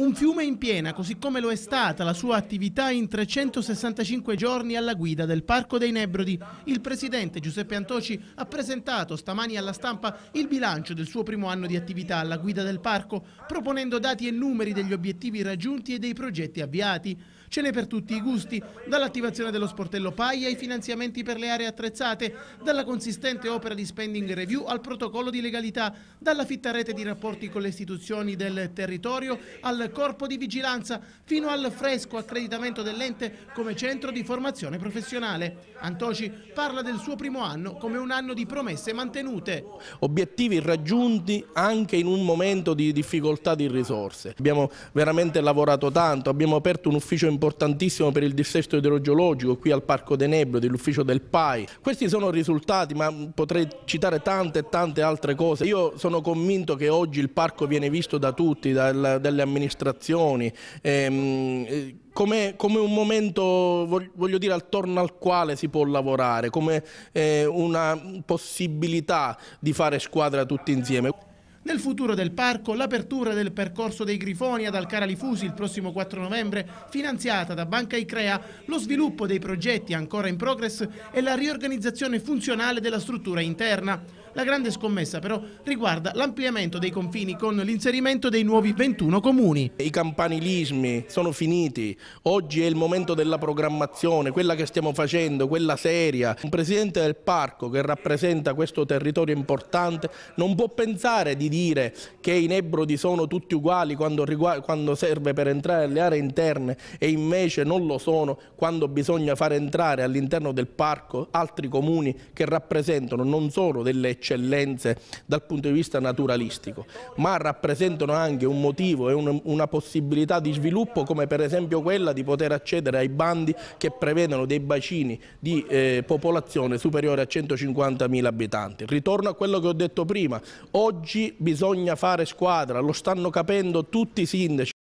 Un fiume in piena, così come lo è stata la sua attività in 365 giorni alla guida del Parco dei Nebrodi. Il presidente Giuseppe Antoci ha presentato stamani alla stampa il bilancio del suo primo anno di attività alla guida del parco, proponendo dati e numeri degli obiettivi raggiunti e dei progetti avviati. Ce n'è per tutti i gusti, dall'attivazione dello sportello PAI ai finanziamenti per le aree attrezzate, dalla consistente opera di spending review al protocollo di legalità, dalla fitta rete di rapporti con le istituzioni del territorio al Corpo di Vigilanza fino al fresco accreditamento dell'ente come centro di formazione professionale. Antoci parla del suo primo anno come un anno di promesse mantenute. Obiettivi raggiunti anche in un momento di difficoltà di risorse. Abbiamo veramente lavorato tanto, abbiamo aperto un ufficio importantissimo per il dissesto idrogeologico qui al Parco De Nebro, dell'ufficio del PAI. Questi sono risultati, ma potrei citare tante e tante altre cose. Io sono convinto che oggi il parco viene visto da tutti, dalle amministrazioni registrazioni, ehm, eh, come, come, un momento, voglio dire, attorno al quale si può lavorare, come eh, una possibilità di fare squadra tutti insieme. Nel futuro del parco, l'apertura del percorso dei Grifoni ad Alcara Lifusi il prossimo 4 novembre, finanziata da Banca Icrea, lo sviluppo dei progetti ancora in progress e la riorganizzazione funzionale della struttura interna. La grande scommessa però riguarda l'ampliamento dei confini con l'inserimento dei nuovi 21 comuni. I campanilismi sono finiti, oggi è il momento della programmazione, quella che stiamo facendo, quella seria. Un presidente del parco che rappresenta questo territorio importante non può pensare di dire che i nebrodi sono tutti uguali quando, quando serve per entrare nelle aree interne e invece non lo sono quando bisogna far entrare all'interno del parco altri comuni che rappresentano non solo delle eccellenze dal punto di vista naturalistico, ma rappresentano anche un motivo e un, una possibilità di sviluppo come per esempio quella di poter accedere ai bandi che prevedono dei bacini di eh, popolazione superiore a 150.000 abitanti. Ritorno a quello che ho detto prima, oggi bisogna fare squadra, lo stanno capendo tutti i sindaci.